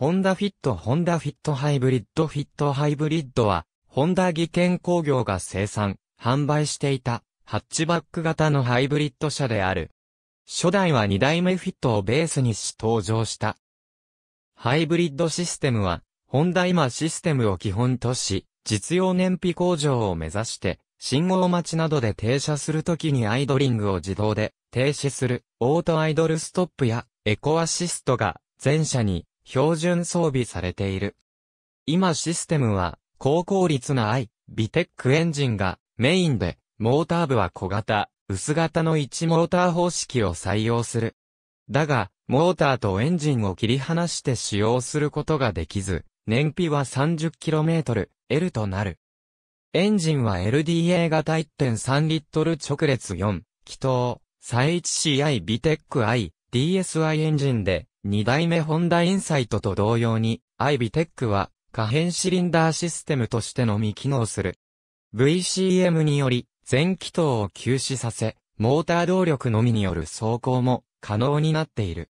ホンダフィット、ホンダフィットハイブリッド、フィットハイブリッドは、ホンダ技研工業が生産、販売していた、ハッチバック型のハイブリッド車である。初代は2代目フィットをベースにし登場した。ハイブリッドシステムは、ホンダ今システムを基本とし、実用燃費向上を目指して、信号待ちなどで停車するときにアイドリングを自動で停止するオートアイドルストップやエコアシストが全車に標準装備されている。今システムは、高効率な i、ビテックエンジンがメインで、モーター部は小型、薄型の1モーター方式を採用する。だが、モーターとエンジンを切り離して使用することができず、燃費は 30km、L となる。エンジンは LDA 型1.3リットル直列4、気筒、再 1CI ビテック I、DSI エンジンで、2代目ホンダインサイトと同様に、アイビテックは、可変シリンダーシステムとしてのみ機能する。VCM により、全気筒を休止させ、モーター動力のみによる走行も可能になっている。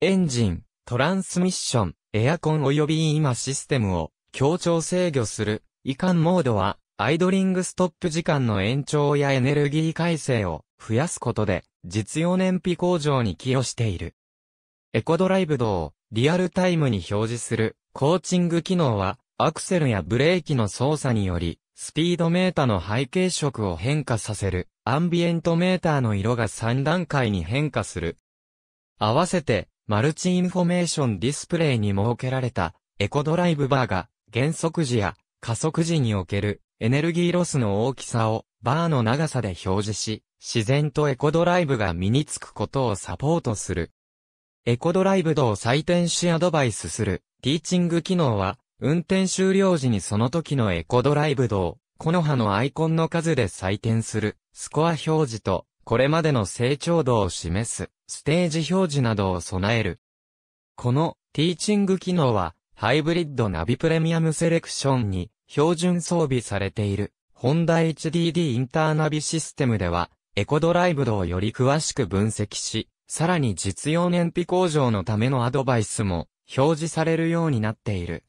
エンジン、トランスミッション、エアコン及び今システムを協調制御する、移管モードは、アイドリングストップ時間の延長やエネルギー改正を増やすことで、実用燃費向上に寄与している。エコドライブドをリアルタイムに表示するコーチング機能はアクセルやブレーキの操作によりスピードメーターの背景色を変化させるアンビエントメーターの色が3段階に変化する。合わせてマルチインフォメーションディスプレイに設けられたエコドライブバーが減速時や加速時におけるエネルギーロスの大きさをバーの長さで表示し自然とエコドライブが身につくことをサポートする。エコドライブドを採点しアドバイスする、ティーチング機能は、運転終了時にその時のエコドライブドを、この葉のアイコンの数で採点する、スコア表示と、これまでの成長度を示す、ステージ表示などを備える。この、ティーチング機能は、ハイブリッドナビプレミアムセレクションに、標準装備されている、ホンダ HDD インターナビシステムでは、エコドライブドをより詳しく分析し、さらに実用燃費向上のためのアドバイスも表示されるようになっている。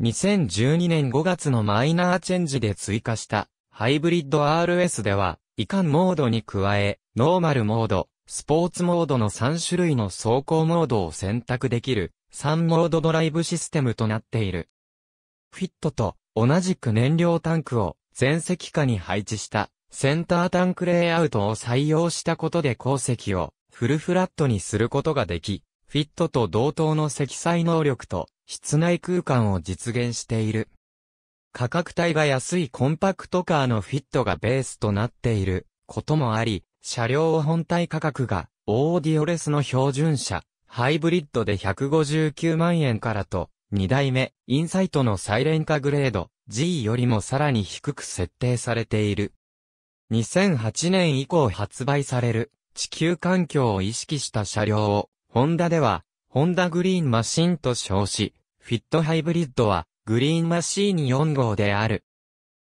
2012年5月のマイナーチェンジで追加したハイブリッド RS では、以下モードに加え、ノーマルモード、スポーツモードの3種類の走行モードを選択できる3モードドライブシステムとなっている。フィットと同じく燃料タンクを全席下に配置したセンタータンクレイアウトを採用したことで鉱石をフルフラットにすることができ、フィットと同等の積載能力と室内空間を実現している。価格帯が安いコンパクトカーのフィットがベースとなっていることもあり、車両本体価格がオーディオレスの標準車、ハイブリッドで159万円からと、2代目、インサイトのサイレン化グレード G よりもさらに低く設定されている。2008年以降発売される地球環境を意識した車両を、ホンダでは、ホンダグリーンマシンと称し、フィットハイブリッドは、グリーンマシーン4号である。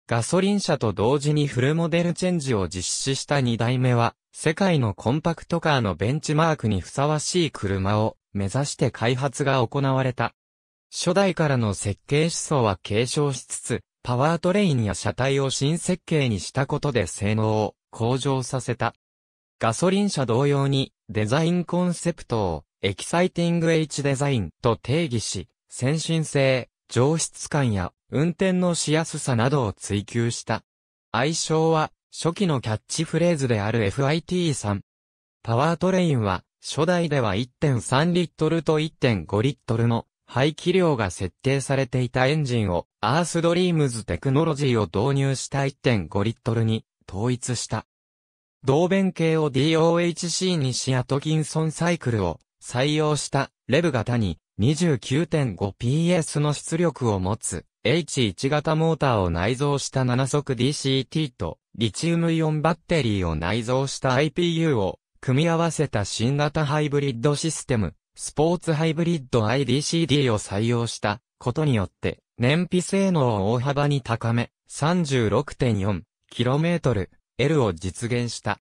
ガソリン車と同時にフルモデルチェンジを実施した2代目は、世界のコンパクトカーのベンチマークにふさわしい車を目指して開発が行われた。初代からの設計思想は継承しつつ、パワートレインや車体を新設計にしたことで性能を向上させた。ガソリン車同様に、デザインコンセプトを、エキサイティング H デザインと定義し、先進性、上質感や、運転のしやすさなどを追求した。愛称は、初期のキャッチフレーズである FIT さん。パワートレインは、初代では1.3リットルと1.5リットルの排気量が設定されていたエンジンを、アースドリームズテクノロジーを導入した1.5リットルに統一した。同弁系を DOHC にシアトキンソンサイクルを採用したレブ型に 29.5PS の出力を持つ H1 型モーターを内蔵した7速 DCT とリチウムイオンバッテリーを内蔵した IPU を組み合わせた新型ハイブリッドシステムスポーツハイブリッド IDCD を採用したことによって燃費性能を大幅に高め 36.4km L を実現した。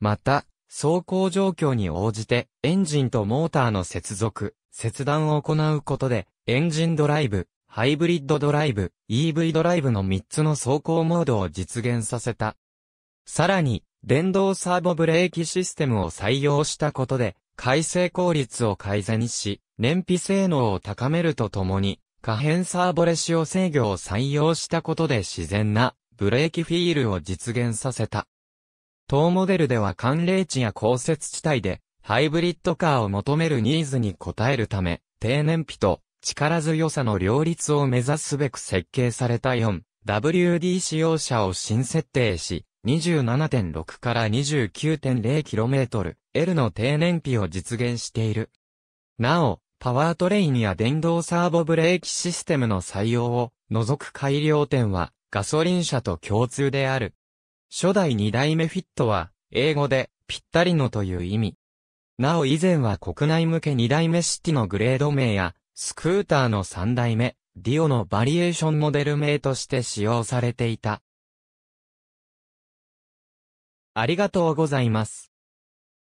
また、走行状況に応じて、エンジンとモーターの接続、切断を行うことで、エンジンドライブ、ハイブリッドドライブ、EV ドライブの3つの走行モードを実現させた。さらに、電動サーボブレーキシステムを採用したことで、改正効率を改善し、燃費性能を高めるとともに、可変サーボレシオ制御を採用したことで自然なブレーキフィールを実現させた。当モデルでは寒冷地や降雪地帯で、ハイブリッドカーを求めるニーズに応えるため、低燃費と力強さの両立を目指すべく設計された 4WD 使用車を新設定し、27.6から 29.0km/L の低燃費を実現している。なお、パワートレインや電動サーボブレーキシステムの採用を除く改良点は、ガソリン車と共通である。初代二代目フィットは、英語で、ぴったりのという意味。なお以前は国内向け二代目シティのグレード名や、スクーターの三代目、ディオのバリエーションモデル名として使用されていた。ありがとうございます。